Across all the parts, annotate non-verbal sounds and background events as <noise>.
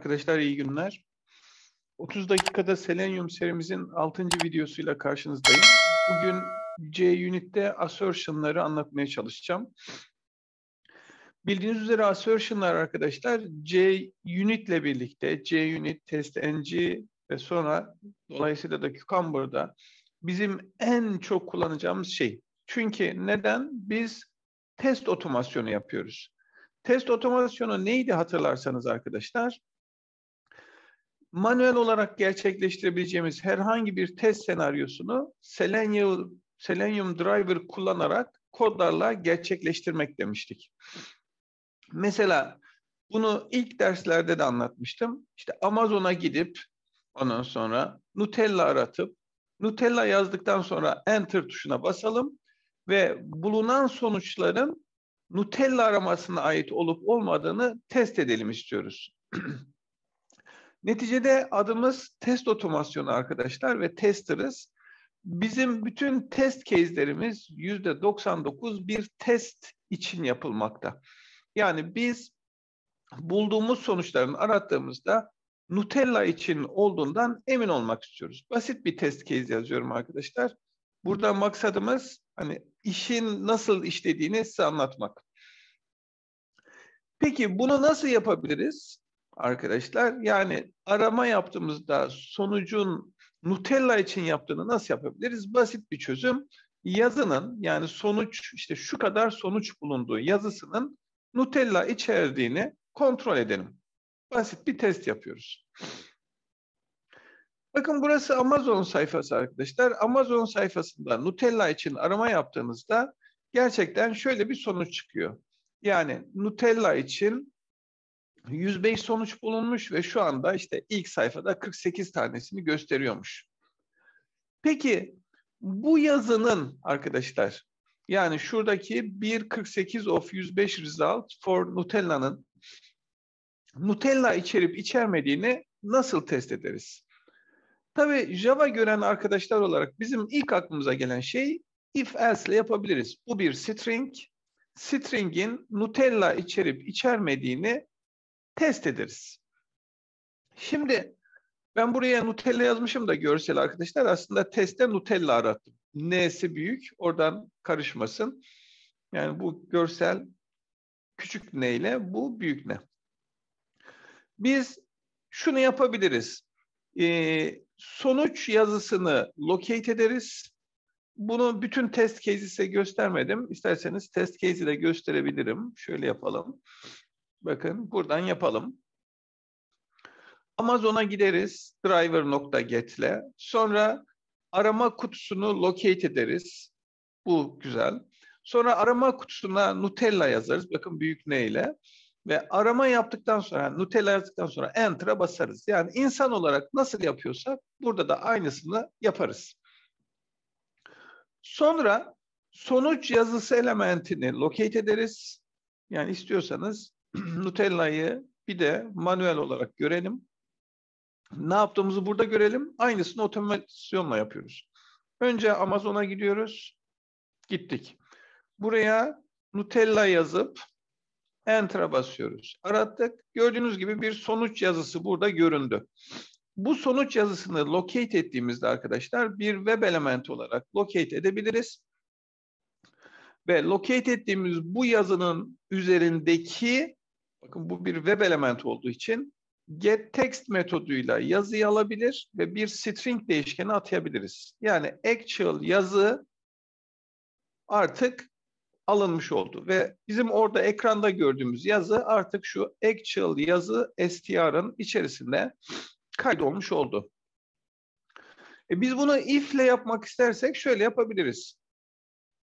arkadaşlar iyi günler. 30 dakikada Selenium serimizin 6. videosuyla karşınızdayım. Bugün C unitte assertion'ları anlatmaya çalışacağım. Bildiğiniz üzere assertion'lar arkadaşlar C unitle birlikte C unit test ng ve sonra dolayısıyla da Cucumber'da bizim en çok kullanacağımız şey. Çünkü neden? Biz test otomasyonu yapıyoruz. Test otomasyonu neydi hatırlarsanız arkadaşlar? manuel olarak gerçekleştirebileceğimiz herhangi bir test senaryosunu Selenium, Selenium Driver kullanarak kodlarla gerçekleştirmek demiştik. Mesela bunu ilk derslerde de anlatmıştım. İşte Amazon'a gidip ondan sonra Nutella aratıp Nutella yazdıktan sonra Enter tuşuna basalım ve bulunan sonuçların Nutella aramasına ait olup olmadığını test edelim istiyoruz. <clears throat> Neticede adımız test otomasyonu arkadaşlar ve tester'ız. Bizim bütün test case'lerimiz %99 bir test için yapılmakta. Yani biz bulduğumuz sonuçların arattığımızda Nutella için olduğundan emin olmak istiyoruz. Basit bir test case yazıyorum arkadaşlar. Burada maksadımız hani işin nasıl işlediğini size anlatmak. Peki bunu nasıl yapabiliriz? arkadaşlar. Yani arama yaptığımızda sonucun Nutella için yaptığını nasıl yapabiliriz? Basit bir çözüm. Yazının yani sonuç işte şu kadar sonuç bulunduğu yazısının Nutella içerdiğini kontrol edelim. Basit bir test yapıyoruz. Bakın burası Amazon sayfası arkadaşlar. Amazon sayfasında Nutella için arama yaptığınızda gerçekten şöyle bir sonuç çıkıyor. Yani Nutella için 105 sonuç bulunmuş ve şu anda işte ilk sayfada 48 tanesini gösteriyormuş. Peki bu yazının arkadaşlar yani şuradaki 1.48 of 105 result for Nutella'nın Nutella içerip içermediğini nasıl test ederiz? Tabii Java gören arkadaşlar olarak bizim ilk aklımıza gelen şey if else ile yapabiliriz. Bu bir string. String'in Nutella içerip içermediğini test ederiz. Şimdi ben buraya Nutella yazmışım da görsel arkadaşlar. Aslında testte Nutella arattım. N'si büyük, oradan karışmasın. Yani bu görsel küçük N ile bu büyük N. Biz şunu yapabiliriz. Ee, sonuç yazısını locate ederiz. Bunu bütün test case'i size göstermedim. İsterseniz test case'i de gösterebilirim. Şöyle yapalım. Bakın buradan yapalım. Amazon'a gideriz driver.get'le. Sonra arama kutusunu locate ederiz. Bu güzel. Sonra arama kutusuna Nutella yazarız. Bakın büyük ne ile. Ve arama yaptıktan sonra, yani Nutella yazdıktan sonra Enter'a basarız. Yani insan olarak nasıl yapıyorsak burada da aynısını yaparız. Sonra sonuç yazısı elementini locate ederiz. Yani istiyorsanız <clears throat> Nutella'yı bir de manuel olarak görelim. Ne yaptığımızı burada görelim. Aynısını otomasyonla yapıyoruz. Önce Amazon'a gidiyoruz. Gittik. Buraya Nutella yazıp Enter'a basıyoruz. Arattık. Gördüğünüz gibi bir sonuç yazısı burada göründü. Bu sonuç yazısını locate ettiğimizde arkadaşlar bir web element olarak locate edebiliriz. Ve locate ettiğimiz bu yazının üzerindeki Bakın bu bir web element olduğu için get text metoduyla yazıyı alabilir ve bir string değişkeni atayabiliriz. Yani actual yazı artık alınmış oldu ve bizim orada ekranda gördüğümüz yazı artık şu actual yazı str'ın içerisinde kaydolmuş oldu. E biz bunu if ile yapmak istersek şöyle yapabiliriz.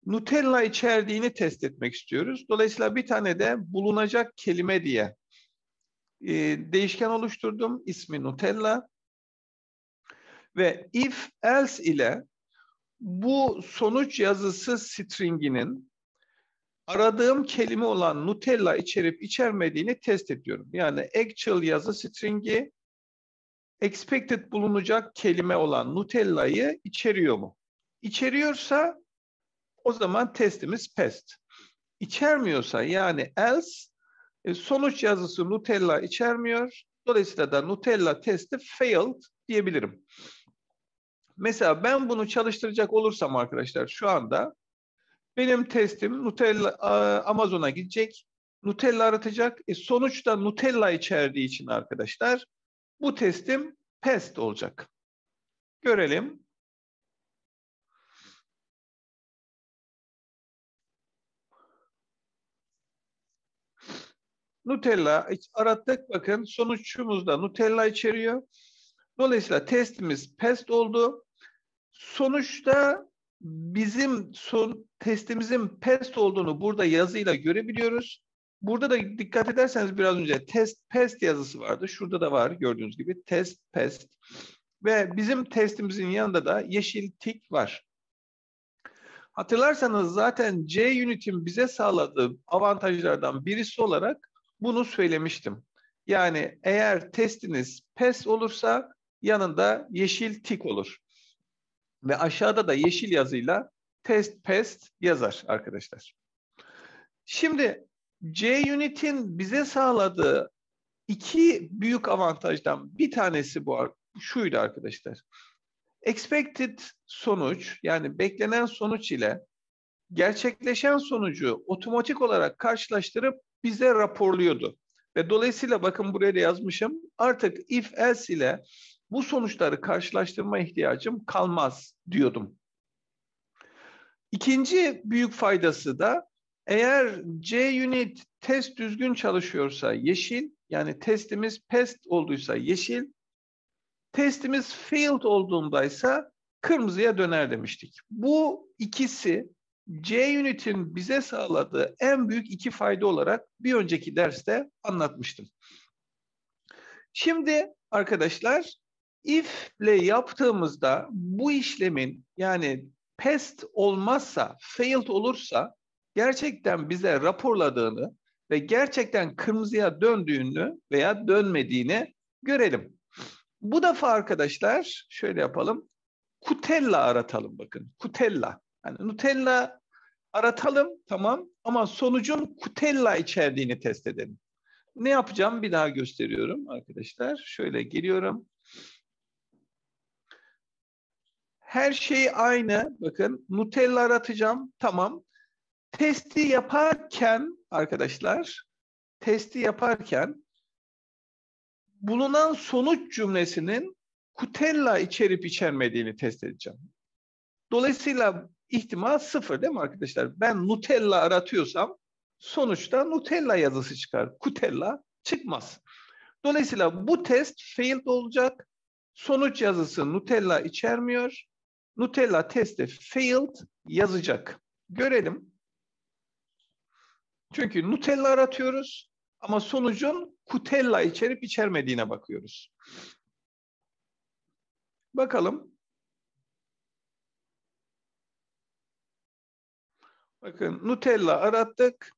Nutella içerdiğini test etmek istiyoruz. Dolayısıyla bir tane de bulunacak kelime diye e, değişken oluşturdum. İsmi Nutella. Ve if else ile bu sonuç yazısı stringinin aradığım kelime olan Nutella içerip içermediğini test ediyorum. Yani actual yazı stringi expected bulunacak kelime olan Nutella'yı içeriyor mu? İçeriyorsa o zaman testimiz pest. İçermiyorsa yani else e, sonuç yazısı Nutella içermiyor. Dolayısıyla da Nutella testi failed diyebilirim. Mesela ben bunu çalıştıracak olursam arkadaşlar şu anda benim testim Nutella Amazon'a gidecek. Nutella aratacak. E sonuçta Nutella içerdiği için arkadaşlar bu testim pest olacak. Görelim. Nutella arattık bakın sonuçumuzda Nutella içeriyor. Dolayısıyla testimiz pest oldu. Sonuçta bizim son testimizin pest olduğunu burada yazıyla görebiliyoruz. Burada da dikkat ederseniz biraz önce test pest yazısı vardı. Şurada da var gördüğünüz gibi test pest. Ve bizim testimizin yanında da yeşil tik var. Hatırlarsanız zaten C Unit'in bize sağladığı avantajlardan birisi olarak bunu söylemiştim. Yani eğer testiniz PES olursa yanında yeşil tik olur. Ve aşağıda da yeşil yazıyla test PES yazar arkadaşlar. Şimdi JUnit'in bize sağladığı iki büyük avantajdan bir tanesi bu şuydu arkadaşlar. Expected sonuç yani beklenen sonuç ile gerçekleşen sonucu otomatik olarak karşılaştırıp bize raporluyordu. Ve dolayısıyla bakın buraya da yazmışım. Artık if else ile bu sonuçları karşılaştırma ihtiyacım kalmaz diyordum. İkinci büyük faydası da eğer c unit test düzgün çalışıyorsa yeşil, yani testimiz pest olduysa yeşil, testimiz failed olduğundaysa kırmızıya döner demiştik. Bu ikisi C JUnit'in bize sağladığı en büyük iki fayda olarak bir önceki derste anlatmıştım. Şimdi arkadaşlar if ile yaptığımızda bu işlemin yani past olmazsa, failed olursa gerçekten bize raporladığını ve gerçekten kırmızıya döndüğünü veya dönmediğini görelim. Bu defa arkadaşlar şöyle yapalım. Kutella aratalım bakın. Kutella. Yani Nutella aratalım tamam ama sonucun Kutella içerdiğini test edelim. Ne yapacağım bir daha gösteriyorum arkadaşlar. Şöyle geliyorum. Her şey aynı. Bakın Nutella aratacağım. Tamam. Testi yaparken arkadaşlar testi yaparken bulunan sonuç cümlesinin Kutella içerip içermediğini test edeceğim. Dolayısıyla ihtimal sıfır değil mi arkadaşlar? Ben Nutella aratıyorsam sonuçta Nutella yazısı çıkar. Kutella çıkmaz. Dolayısıyla bu test failed olacak. Sonuç yazısı Nutella içermiyor. Nutella testi failed yazacak. Görelim. Çünkü Nutella aratıyoruz ama sonucun Kutella içerip içermediğine bakıyoruz. Bakalım. Bakın Nutella arattık.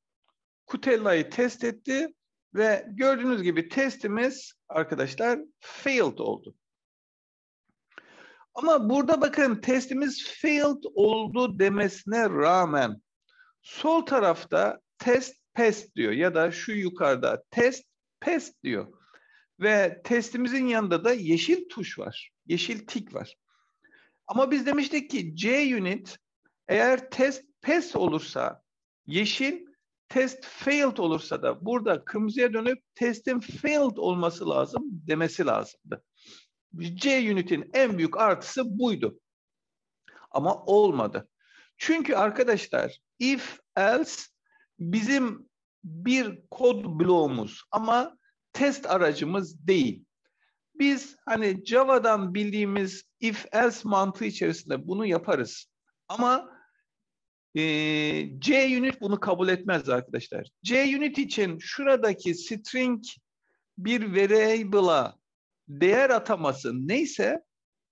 Kutella'yı test etti ve gördüğünüz gibi testimiz arkadaşlar failed oldu. Ama burada bakın testimiz failed oldu demesine rağmen sol tarafta test pest diyor ya da şu yukarıda test pest diyor. Ve testimizin yanında da yeşil tuş var. Yeşil tik var. Ama biz demiştik ki unit eğer test pes olursa yeşil, test failed olursa da burada kırmızıya dönüp testin failed olması lazım demesi lazımdı. C unit'in en büyük artısı buydu. Ama olmadı. Çünkü arkadaşlar if else bizim bir kod bloğumuz ama test aracımız değil. Biz hani Java'dan bildiğimiz if else mantığı içerisinde bunu yaparız. Ama e, ee, C unit bunu kabul etmez arkadaşlar. C unit için şuradaki string bir variable'a değer ataması neyse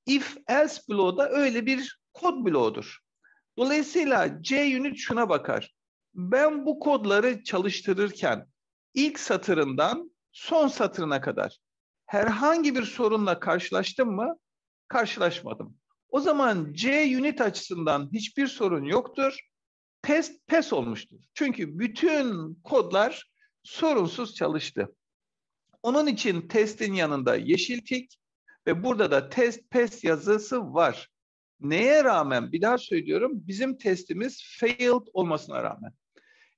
if else bloğu da öyle bir kod bloğudur. Dolayısıyla C unit şuna bakar. Ben bu kodları çalıştırırken ilk satırından son satırına kadar herhangi bir sorunla karşılaştım mı? Karşılaşmadım. O zaman C unit açısından hiçbir sorun yoktur. Test PES olmuştur. Çünkü bütün kodlar sorunsuz çalıştı. Onun için testin yanında yeşil tik ve burada da test PES yazısı var. Neye rağmen bir daha söylüyorum bizim testimiz failed olmasına rağmen.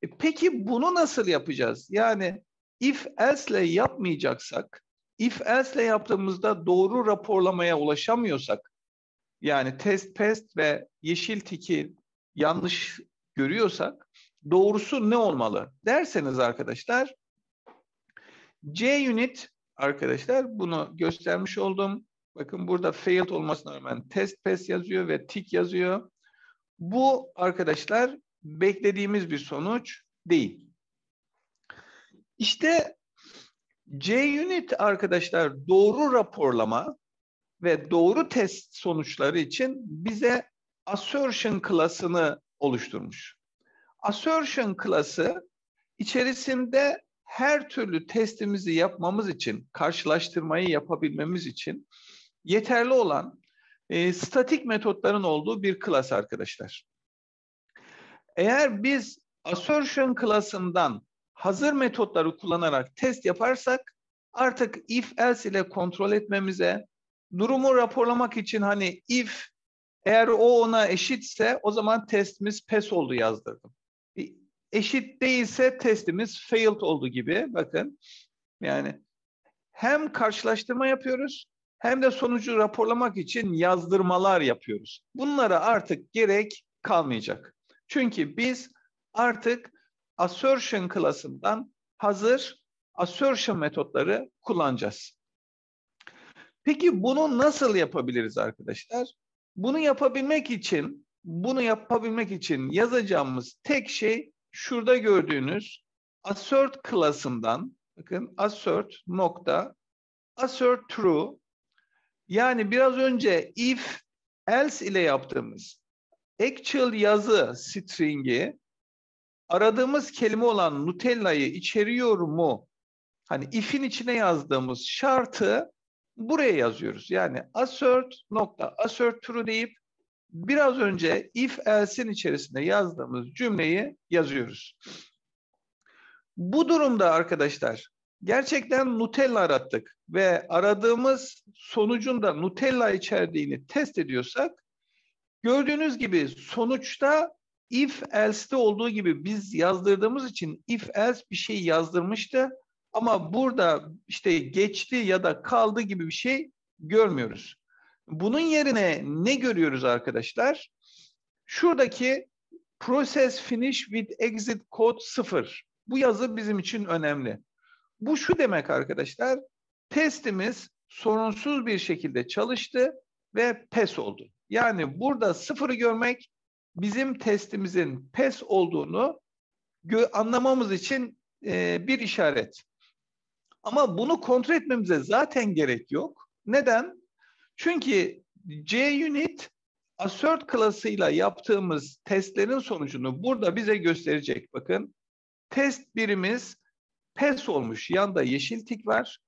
E peki bunu nasıl yapacağız? Yani if else yapmayacaksak, if else yaptığımızda doğru raporlamaya ulaşamıyorsak yani test pest ve yeşil tiki yanlış görüyorsak doğrusu ne olmalı derseniz arkadaşlar unit arkadaşlar bunu göstermiş oldum. Bakın burada failed olmasına rağmen test pest yazıyor ve tik yazıyor. Bu arkadaşlar beklediğimiz bir sonuç değil. İşte unit arkadaşlar doğru raporlama ve doğru test sonuçları için bize assertion klasını oluşturmuş. Assertion klası içerisinde her türlü testimizi yapmamız için, karşılaştırmayı yapabilmemiz için yeterli olan e, statik metotların olduğu bir klas arkadaşlar. Eğer biz assertion klasından hazır metotları kullanarak test yaparsak artık if else ile kontrol etmemize, durumu raporlamak için hani if eğer o ona eşitse o zaman testimiz pes oldu yazdırdım. E, eşit değilse testimiz failed oldu gibi bakın. Yani hem karşılaştırma yapıyoruz hem de sonucu raporlamak için yazdırmalar yapıyoruz. Bunlara artık gerek kalmayacak. Çünkü biz artık assertion klasından hazır assertion metotları kullanacağız. Peki bunu nasıl yapabiliriz arkadaşlar? Bunu yapabilmek için bunu yapabilmek için yazacağımız tek şey şurada gördüğünüz assert klasından bakın assert nokta assert true yani biraz önce if else ile yaptığımız actual yazı string'i aradığımız kelime olan Nutella'yı içeriyor mu? Hani if'in içine yazdığımız şartı buraya yazıyoruz. Yani assert nokta assert true deyip biraz önce if else'in içerisinde yazdığımız cümleyi yazıyoruz. Bu durumda arkadaşlar gerçekten Nutella arattık ve aradığımız sonucun da Nutella içerdiğini test ediyorsak gördüğünüz gibi sonuçta if else'de olduğu gibi biz yazdırdığımız için if else bir şey yazdırmıştı ama burada işte geçti ya da kaldı gibi bir şey görmüyoruz. Bunun yerine ne görüyoruz arkadaşlar? Şuradaki process finish with exit code 0. Bu yazı bizim için önemli. Bu şu demek arkadaşlar, testimiz sorunsuz bir şekilde çalıştı ve pes oldu. Yani burada sıfırı görmek bizim testimizin pes olduğunu anlamamız için e, bir işaret. Ama bunu kontrol etmemize zaten gerek yok. Neden? Çünkü JUnit assert klasıyla yaptığımız testlerin sonucunu burada bize gösterecek. Bakın test birimiz pes olmuş. Yanda yeşil tik var.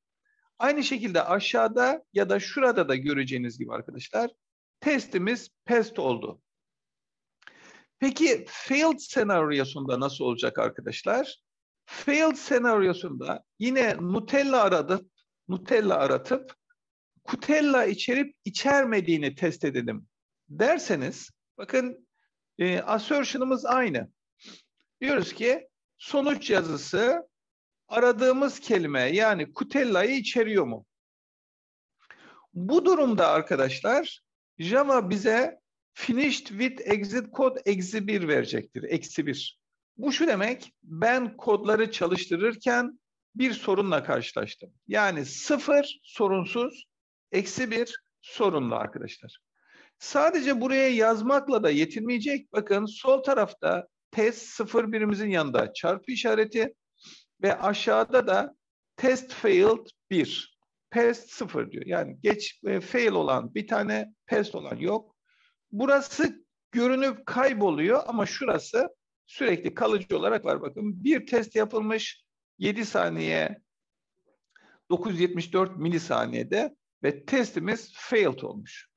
Aynı şekilde aşağıda ya da şurada da göreceğiniz gibi arkadaşlar testimiz pest oldu. Peki failed senaryosunda nasıl olacak arkadaşlar? failed senaryosunda yine Nutella aradım, Nutella aratıp Kutella içerip içermediğini test edelim derseniz bakın e, assertion'ımız aynı. Diyoruz ki sonuç yazısı aradığımız kelime yani Kutella'yı içeriyor mu? Bu durumda arkadaşlar Java bize finished with exit code eksi 1 verecektir. Eksi 1. Bu şu demek, ben kodları çalıştırırken bir sorunla karşılaştım. Yani sıfır sorunsuz, eksi bir sorunlu arkadaşlar. Sadece buraya yazmakla da yetinmeyecek. Bakın sol tarafta test sıfır birimizin yanında çarpı işareti ve aşağıda da test failed bir, test sıfır diyor. Yani geç e, fail olan bir tane test olan yok. Burası görünüp kayboluyor ama şurası sürekli kalıcı olarak var. Bakın bir test yapılmış 7 saniye 974 milisaniyede ve testimiz failed olmuş.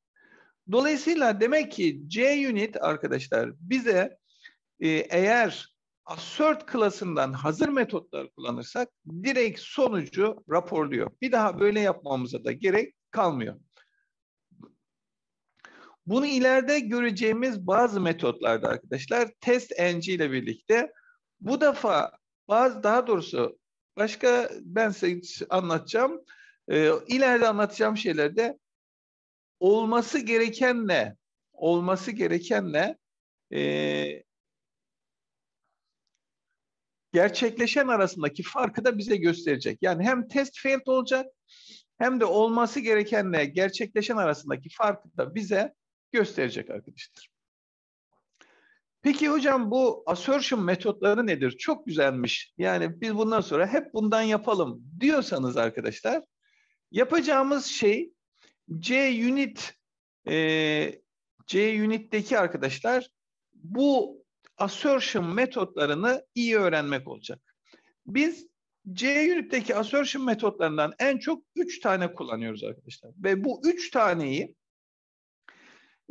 Dolayısıyla demek ki unit arkadaşlar bize e, eğer assert klasından hazır metotlar kullanırsak direkt sonucu raporluyor. Bir daha böyle yapmamıza da gerek kalmıyor. Bunu ileride göreceğimiz bazı metotlarda arkadaşlar test enci ile birlikte bu defa bazı daha doğrusu başka ben size anlatacağım. E, ileride anlatacağım şeylerde olması gerekenle olması gerekenle e, gerçekleşen arasındaki farkı da bize gösterecek. Yani hem test failed olacak hem de olması gerekenle gerçekleşen arasındaki farkı da bize gösterecek arkadaşlar. Peki hocam bu assertion metotları nedir? Çok güzelmiş. Yani biz bundan sonra hep bundan yapalım diyorsanız arkadaşlar yapacağımız şey C JUnit e, JUnit'teki arkadaşlar bu assertion metotlarını iyi öğrenmek olacak. Biz C JUnit'teki assertion metotlarından en çok 3 tane kullanıyoruz arkadaşlar. Ve bu 3 taneyi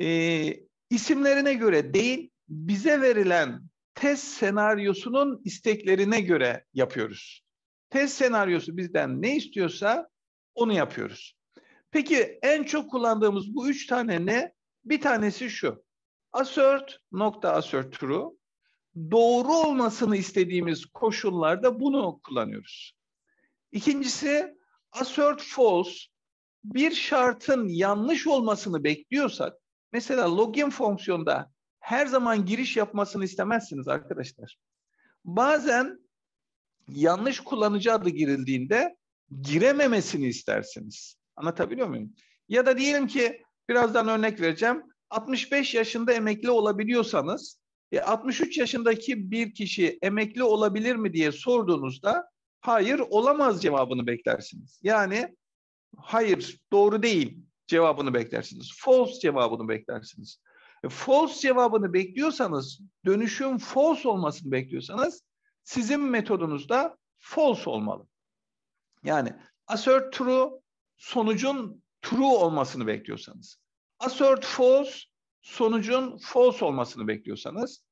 e, isimlerine göre değil, bize verilen test senaryosunun isteklerine göre yapıyoruz. Test senaryosu bizden ne istiyorsa onu yapıyoruz. Peki en çok kullandığımız bu üç tane ne? Bir tanesi şu. Assert nokta assert true. Doğru olmasını istediğimiz koşullarda bunu kullanıyoruz. İkincisi assert false. Bir şartın yanlış olmasını bekliyorsak Mesela login fonksiyonda her zaman giriş yapmasını istemezsiniz arkadaşlar. Bazen yanlış kullanıcı adı girildiğinde girememesini istersiniz. Anlatabiliyor muyum? Ya da diyelim ki birazdan örnek vereceğim. 65 yaşında emekli olabiliyorsanız 63 e, yaşındaki bir kişi emekli olabilir mi diye sorduğunuzda hayır olamaz cevabını beklersiniz. Yani hayır doğru değil cevabını beklersiniz. False cevabını beklersiniz. E, false cevabını bekliyorsanız, dönüşüm false olmasını bekliyorsanız sizin metodunuz da false olmalı. Yani assert true sonucun true olmasını bekliyorsanız, assert false sonucun false olmasını bekliyorsanız,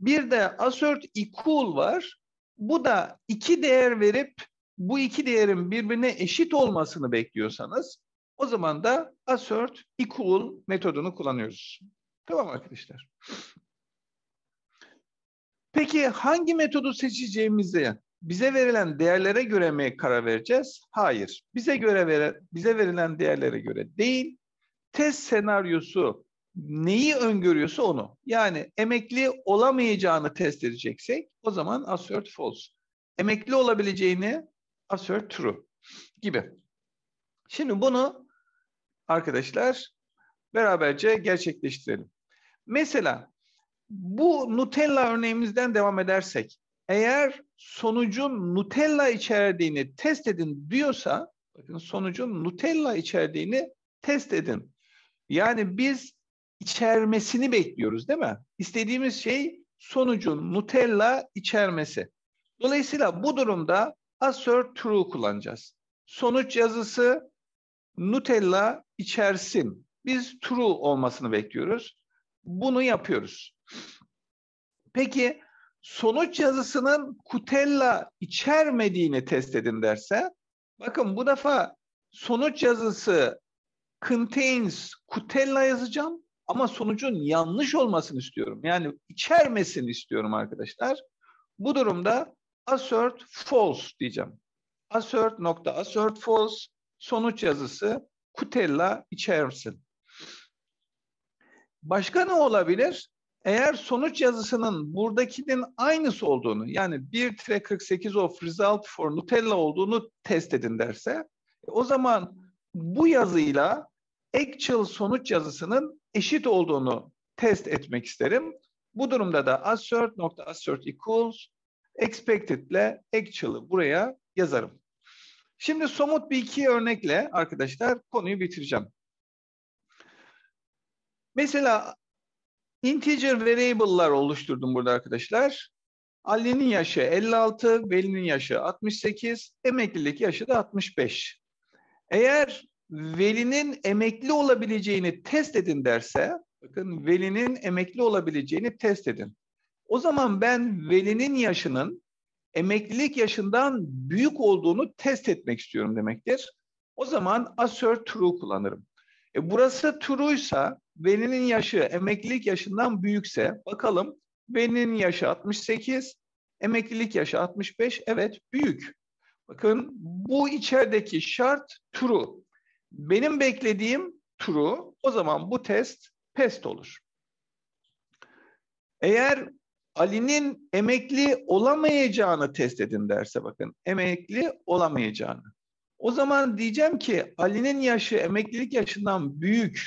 bir de assert equal var. Bu da iki değer verip bu iki değerin birbirine eşit olmasını bekliyorsanız o zaman da assert equal metodunu kullanıyoruz. Tamam arkadaşlar. Peki hangi metodu seçeceğimizi bize verilen değerlere göre mi karar vereceğiz? Hayır. Bize göre vere, bize verilen değerlere göre değil. Test senaryosu neyi öngörüyorsa onu. Yani emekli olamayacağını test edeceksek o zaman assert false. Emekli olabileceğini assert true gibi. Şimdi bunu arkadaşlar beraberce gerçekleştirelim. Mesela bu Nutella örneğimizden devam edersek eğer sonucun Nutella içerdiğini test edin diyorsa bakın sonucun Nutella içerdiğini test edin. Yani biz içermesini bekliyoruz değil mi? İstediğimiz şey sonucun Nutella içermesi. Dolayısıyla bu durumda assert true kullanacağız. Sonuç yazısı Nutella içersin. Biz true olmasını bekliyoruz. Bunu yapıyoruz. Peki sonuç yazısının Kutella içermediğini test edin derse bakın bu defa sonuç yazısı contains Kutella yazacağım ama sonucun yanlış olmasını istiyorum. Yani içermesin istiyorum arkadaşlar. Bu durumda assert false diyeceğim. Assert nokta assert false sonuç yazısı Kutella içersin. Başka ne olabilir? Eğer sonuç yazısının buradakinin aynısı olduğunu yani 1-48 of result for Nutella olduğunu test edin derse e, o zaman bu yazıyla actual sonuç yazısının eşit olduğunu test etmek isterim. Bu durumda da assert.assert equals expected ile actual'ı buraya yazarım. Şimdi somut bir iki örnekle arkadaşlar konuyu bitireceğim. Mesela integer variable'lar oluşturdum burada arkadaşlar. Ali'nin yaşı 56, Veli'nin yaşı 68, emeklilik yaşı da 65. Eğer Veli'nin emekli olabileceğini test edin derse, bakın Veli'nin emekli olabileceğini test edin. O zaman ben Veli'nin yaşının emeklilik yaşından büyük olduğunu test etmek istiyorum demektir. O zaman assert true kullanırım. E burası true'ysa velinin yaşı emeklilik yaşından büyükse bakalım velinin yaşı 68, emeklilik yaşı 65 evet büyük. Bakın bu içerideki şart true. Benim beklediğim true. O zaman bu test pest olur. Eğer Ali'nin emekli olamayacağını test edin derse bakın. Emekli olamayacağını. O zaman diyeceğim ki Ali'nin yaşı emeklilik yaşından büyük.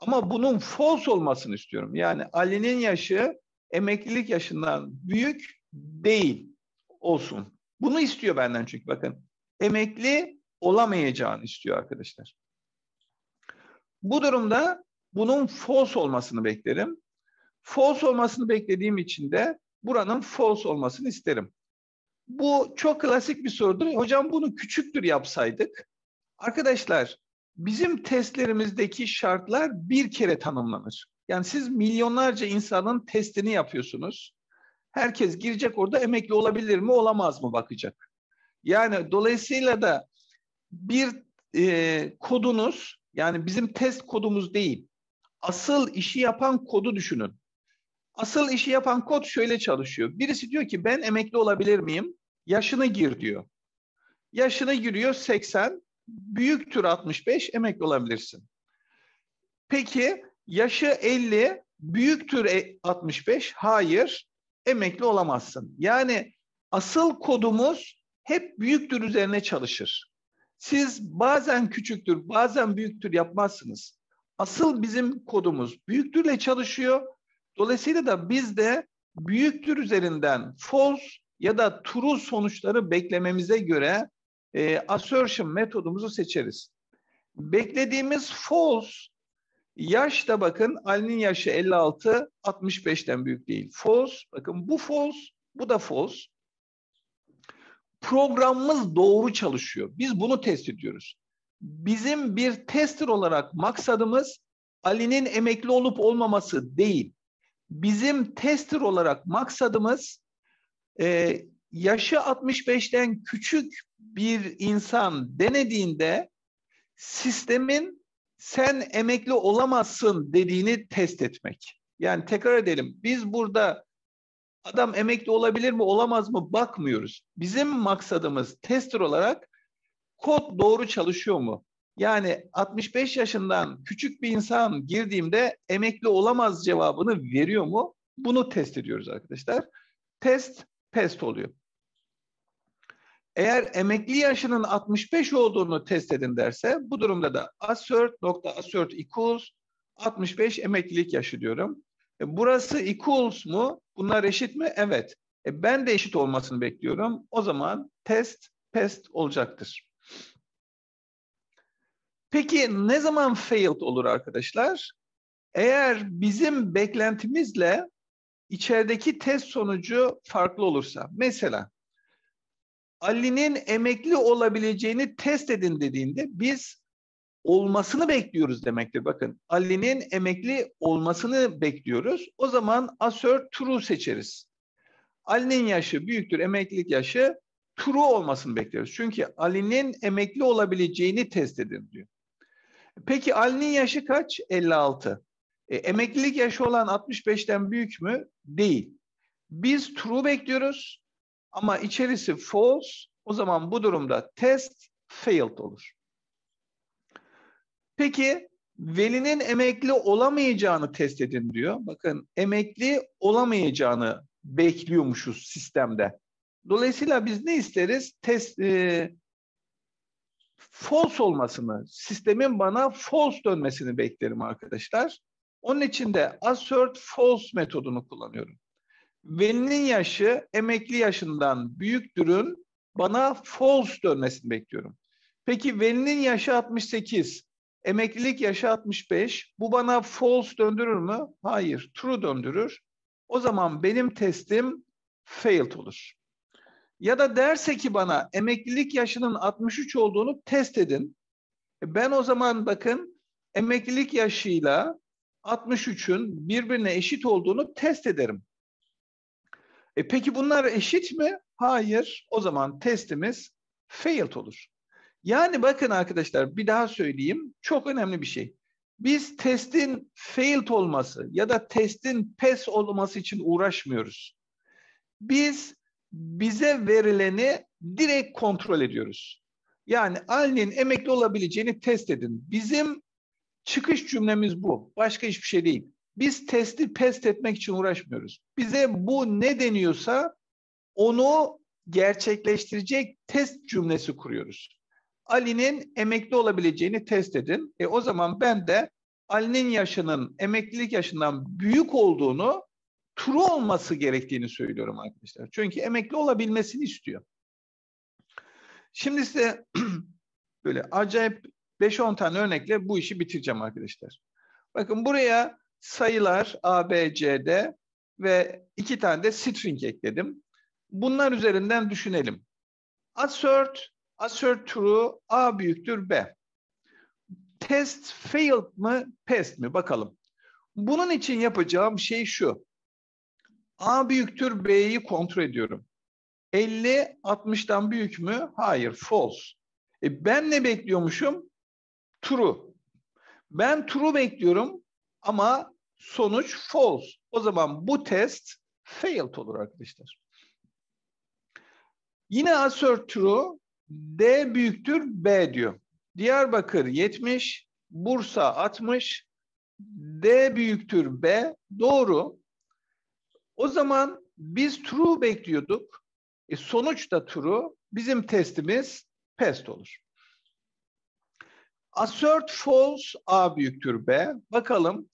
Ama bunun false olmasını istiyorum. Yani Ali'nin yaşı emeklilik yaşından büyük değil olsun. Bunu istiyor benden çünkü bakın. Emekli olamayacağını istiyor arkadaşlar. Bu durumda bunun false olmasını beklerim. False olmasını beklediğim için de buranın false olmasını isterim. Bu çok klasik bir sorudur. Hocam bunu küçüktür yapsaydık. Arkadaşlar bizim testlerimizdeki şartlar bir kere tanımlanır. Yani siz milyonlarca insanın testini yapıyorsunuz. Herkes girecek orada emekli olabilir mi olamaz mı bakacak. Yani dolayısıyla da bir e, kodunuz yani bizim test kodumuz değil. Asıl işi yapan kodu düşünün. Asıl işi yapan kod şöyle çalışıyor. Birisi diyor ki ben emekli olabilir miyim? Yaşını gir diyor. Yaşına giriyor 80, büyüktür 65 emekli olabilirsin. Peki yaşı 50, büyüktür 65 hayır emekli olamazsın. Yani asıl kodumuz hep büyüktür üzerine çalışır. Siz bazen küçüktür, bazen büyüktür yapmazsınız. Asıl bizim kodumuz büyüktürle çalışıyor Dolayısıyla da biz de büyüktür üzerinden false ya da true sonuçları beklememize göre e, assertion metodumuzu seçeriz. Beklediğimiz false yaş da bakın Ali'nin yaşı 56, 65'ten büyük değil. False, bakın bu false, bu da false. Programımız doğru çalışıyor. Biz bunu test ediyoruz. Bizim bir tester olarak maksadımız Ali'nin emekli olup olmaması değil. Bizim tester olarak maksadımız e, yaşı 65'ten küçük bir insan denediğinde sistemin sen emekli olamazsın dediğini test etmek. Yani tekrar edelim biz burada adam emekli olabilir mi olamaz mı bakmıyoruz. Bizim maksadımız tester olarak kod doğru çalışıyor mu? Yani 65 yaşından küçük bir insan girdiğimde emekli olamaz cevabını veriyor mu? Bunu test ediyoruz arkadaşlar. Test test oluyor. Eğer emekli yaşının 65 olduğunu test edin derse bu durumda da assert nokta assert equals 65 emeklilik yaşı diyorum. E, burası equals mu? Bunlar eşit mi? Evet. E, ben de eşit olmasını bekliyorum. O zaman test pest olacaktır. Peki ne zaman failed olur arkadaşlar? Eğer bizim beklentimizle içerideki test sonucu farklı olursa. Mesela Ali'nin emekli olabileceğini test edin dediğinde biz olmasını bekliyoruz demektir. Bakın Ali'nin emekli olmasını bekliyoruz. O zaman assert true seçeriz. Ali'nin yaşı büyüktür, emeklilik yaşı true olmasını bekliyoruz. Çünkü Ali'nin emekli olabileceğini test edin diyor. Peki Ali'nin yaşı kaç? 56. E, emeklilik yaşı olan 65'ten büyük mü? Değil. Biz true bekliyoruz ama içerisi false. O zaman bu durumda test failed olur. Peki velinin emekli olamayacağını test edin diyor. Bakın emekli olamayacağını bekliyormuşuz sistemde. Dolayısıyla biz ne isteriz? Test e, false olmasını, sistemin bana false dönmesini beklerim arkadaşlar. Onun için de assert false metodunu kullanıyorum. Velinin yaşı emekli yaşından büyüktürün bana false dönmesini bekliyorum. Peki velinin yaşı 68, emeklilik yaşı 65. Bu bana false döndürür mü? Hayır, true döndürür. O zaman benim testim failed olur. Ya da derse ki bana emeklilik yaşının 63 olduğunu test edin. E, ben o zaman bakın emeklilik yaşıyla 63'ün birbirine eşit olduğunu test ederim. E peki bunlar eşit mi? Hayır. O zaman testimiz failed olur. Yani bakın arkadaşlar bir daha söyleyeyim. Çok önemli bir şey. Biz testin failed olması ya da testin pes olması için uğraşmıyoruz. Biz bize verileni direkt kontrol ediyoruz. Yani Ali'nin emekli olabileceğini test edin. Bizim çıkış cümlemiz bu. Başka hiçbir şey değil. Biz testi pest etmek için uğraşmıyoruz. Bize bu ne deniyorsa onu gerçekleştirecek test cümlesi kuruyoruz. Ali'nin emekli olabileceğini test edin. E o zaman ben de Ali'nin yaşının emeklilik yaşından büyük olduğunu Turu olması gerektiğini söylüyorum arkadaşlar. Çünkü emekli olabilmesini istiyor. Şimdi size <clears throat> böyle acayip 5-10 tane örnekle bu işi bitireceğim arkadaşlar. Bakın buraya sayılar A, B, C, D ve iki tane de string ekledim. Bunlar üzerinden düşünelim. Assert, assert true, A büyüktür B. Test failed mı, passed mi? Bakalım. Bunun için yapacağım şey şu. A büyüktür B'yi kontrol ediyorum. 50 60'dan büyük mü? Hayır, false. E ben ne bekliyormuşum? True. Ben true bekliyorum ama sonuç false. O zaman bu test failed olur arkadaşlar. Yine assert true, D büyüktür B diyor. Diyarbakır 70, Bursa 60, D büyüktür B doğru. O zaman biz true bekliyorduk. E sonuç da true. Bizim testimiz pest olur. Assert false A büyüktür B. Bakalım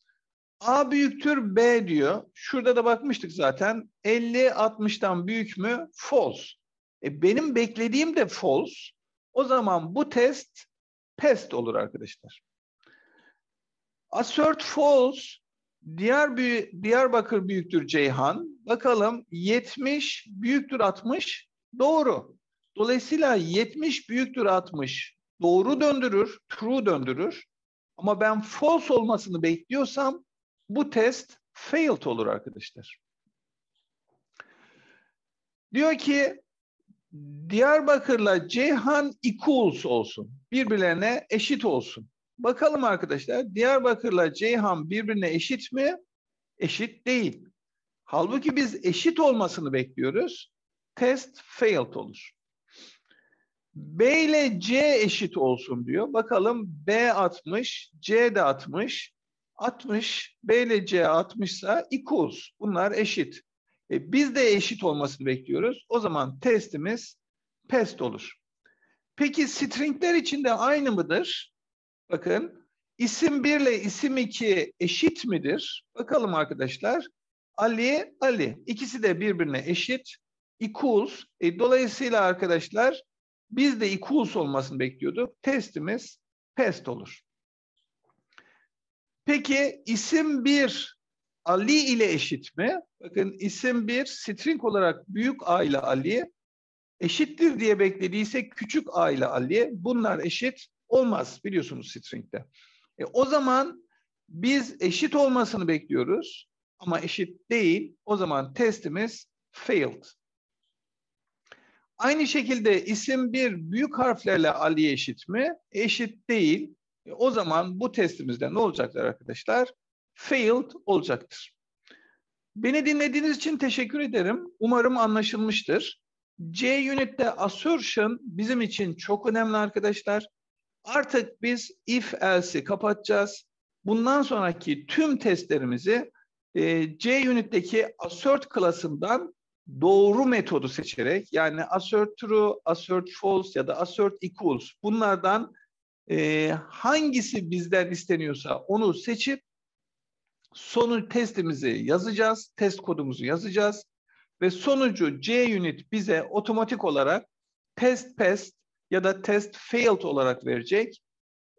A büyüktür B diyor. Şurada da bakmıştık zaten. 50-60'dan büyük mü? False. E benim beklediğim de false. O zaman bu test pest olur arkadaşlar. Assert false Diyar büyük, Diyarbakır büyüktür Ceyhan. Bakalım 70 büyüktür 60 doğru. Dolayısıyla 70 büyüktür 60 doğru döndürür, true döndürür. Ama ben false olmasını bekliyorsam bu test failed olur arkadaşlar. Diyor ki Diyarbakır'la Ceyhan equals olsun. Birbirlerine eşit olsun. Bakalım arkadaşlar Diyarbakır'la Ceyhan birbirine eşit mi? Eşit değil. Halbuki biz eşit olmasını bekliyoruz. Test failed olur. B ile C eşit olsun diyor. Bakalım B 60, C de 60. 60, B ile C 60 ise equals. Bunlar eşit. E, biz de eşit olmasını bekliyoruz. O zaman testimiz pest olur. Peki stringler içinde aynı mıdır? Bakın isim 1 ile isim 2 eşit midir? Bakalım arkadaşlar. Ali, Ali. İkisi de birbirine eşit. Equals. E, dolayısıyla arkadaşlar biz de equals olmasını bekliyorduk. Testimiz test olur. Peki isim 1 Ali ile eşit mi? Bakın isim 1 string olarak büyük A ile Ali eşittir diye beklediysek küçük A ile Ali bunlar eşit. Olmaz biliyorsunuz string'de. E, o zaman biz eşit olmasını bekliyoruz ama eşit değil. O zaman testimiz failed. Aynı şekilde isim bir büyük harflerle Ali eşit mi? Eşit değil. E, o zaman bu testimizde ne olacaklar arkadaşlar? Failed olacaktır. Beni dinlediğiniz için teşekkür ederim. Umarım anlaşılmıştır. C Unit'te assertion bizim için çok önemli arkadaşlar. Artık biz if else'i kapatacağız. Bundan sonraki tüm testlerimizi e, C unit'teki assert klasından doğru metodu seçerek yani assert true, assert false ya da assert equals bunlardan e, hangisi bizden isteniyorsa onu seçip sonu testimizi yazacağız, test kodumuzu yazacağız ve sonucu C unit bize otomatik olarak test pest ya da test failed olarak verecek.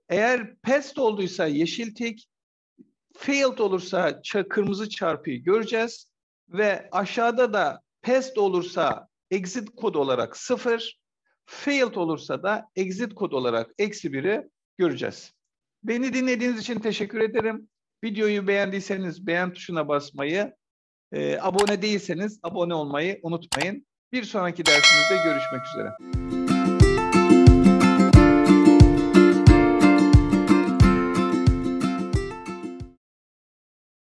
Eğer pest olduysa yeşil tik, failed olursa kırmızı çarpıyı göreceğiz ve aşağıda da pest olursa exit kod olarak 0, failed olursa da exit kod olarak eksi 1'i göreceğiz. Beni dinlediğiniz için teşekkür ederim. Videoyu beğendiyseniz beğen tuşuna basmayı, e, abone değilseniz abone olmayı unutmayın. Bir sonraki dersimizde görüşmek üzere.